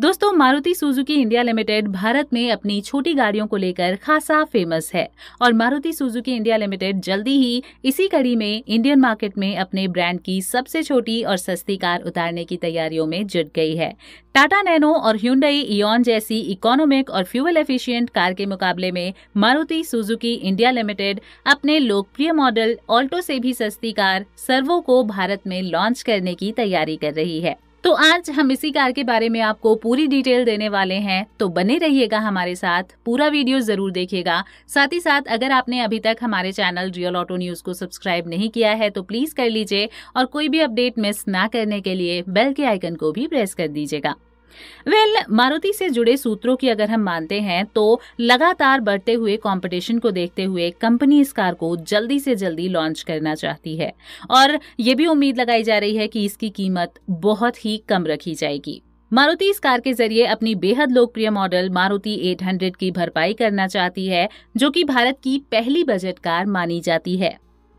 दोस्तों Maruti Suzuki India limited Bharat में अपनी छोटी गाड़ियों को लेकर खासा फेमस है और मारुति सुजुकी इंडिया लिमिटेड जल्दी ही इसी कड़ी में इंडियन मार्केट में अपने ब्रांड की सबसे छोटी और सस्ती कार उतारने की तैयारियों में जुट गई है टाटा नैनो और ह्यूंडई इन जैसी इकोनॉमिक और फ्यूअल एफिशियंट कार के मुकाबले में मारुति सुजुकी इंडिया लिमिटेड अपने लोकप्रिय मॉडल ऑल्टो से भी सस्ती कार सर्वो को भारत में लॉन्च करने की तैयारी कर रही है तो आज हम इसी कार के बारे में आपको पूरी डिटेल देने वाले हैं तो बने रहिएगा हमारे साथ पूरा वीडियो जरूर देखिएगा साथ ही साथ अगर आपने अभी तक हमारे चैनल रियल ऑटो न्यूज को सब्सक्राइब नहीं किया है तो प्लीज कर लीजिए और कोई भी अपडेट मिस ना करने के लिए बेल के आइकन को भी प्रेस कर दीजिएगा वेल well, मारुति से जुड़े सूत्रों की अगर हम मानते हैं तो लगातार बढ़ते हुए कंपटीशन को देखते हुए कंपनी इस कार को जल्दी से जल्दी लॉन्च करना चाहती है और ये भी उम्मीद लगाई जा रही है कि इसकी कीमत बहुत ही कम रखी जाएगी मारुति इस कार के जरिए अपनी बेहद लोकप्रिय मॉडल मारुति 800 की भरपाई करना चाहती है जो कि भारत की पहली बजट कार मानी जाती है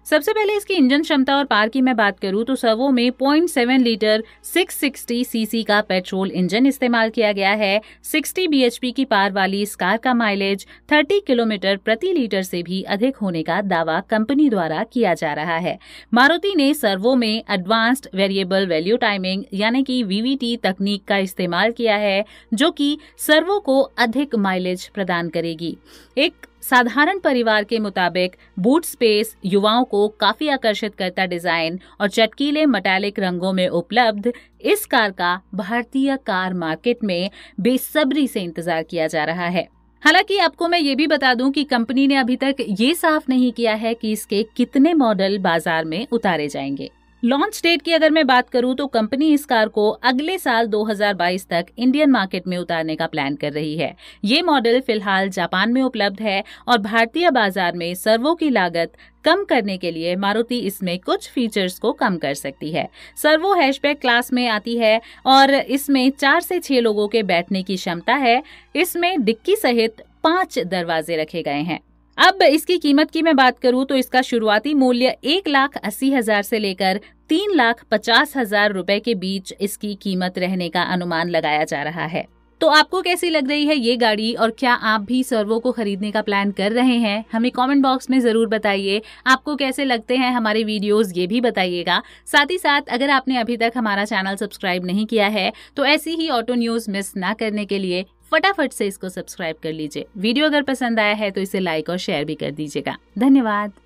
सबसे पहले इसकी इंजन क्षमता और पार की मैं बात करूं तो सर्वो में 0.7 लीटर 660 सीसी का पेट्रोल इंजन इस्तेमाल किया गया है 60 बीएचपी की पार वाली इस कार का माइलेज 30 किलोमीटर प्रति लीटर से भी अधिक होने का दावा कंपनी द्वारा किया जा रहा है मारुति ने सर्वो में एडवांस्ड वेरिएबल वैल्यू टाइमिंग यानी की वीवीटी तकनीक का इस्तेमाल किया है जो की सर्वो को अधिक माइलेज प्रदान करेगी एक साधारण परिवार के मुताबिक बूट स्पेस युवाओं को काफी आकर्षित करता डिजाइन और चटकीले मटैलिक रंगों में उपलब्ध इस कार का भारतीय कार मार्केट में बेसब्री से इंतजार किया जा रहा है हालांकि आपको मैं ये भी बता दूं कि कंपनी ने अभी तक ये साफ नहीं किया है कि इसके कितने मॉडल बाजार में उतारे जाएंगे लॉन्च डेट की अगर मैं बात करूं तो कंपनी इस कार को अगले साल 2022 तक इंडियन मार्केट में उतारने का प्लान कर रही है ये मॉडल फिलहाल जापान में उपलब्ध है और भारतीय बाजार में सर्वो की लागत कम करने के लिए मारुति इसमें कुछ फीचर्स को कम कर सकती है सर्वो हैशबैक क्लास में आती है और इसमें चार से छह लोगों के बैठने की क्षमता है इसमें डिक्की सहित पांच दरवाजे रखे गए हैं अब इसकी कीमत की मैं बात करूं तो इसका शुरुआती मूल्य एक लाख अस्सी हजार से लेकर तीन लाख पचास हजार रूपए के बीच इसकी कीमत रहने का अनुमान लगाया जा रहा है तो आपको कैसी लग रही है ये गाड़ी और क्या आप भी सर्वो को खरीदने का प्लान कर रहे हैं हमें कमेंट बॉक्स में ज़रूर बताइए आपको कैसे लगते हैं हमारे वीडियोस ये भी बताइएगा साथ ही साथ अगर आपने अभी तक हमारा चैनल सब्सक्राइब नहीं किया है तो ऐसी ही ऑटो न्यूज़ मिस ना करने के लिए फटाफट से इसको सब्सक्राइब कर लीजिए वीडियो अगर पसंद आया है तो इसे लाइक और शेयर भी कर दीजिएगा धन्यवाद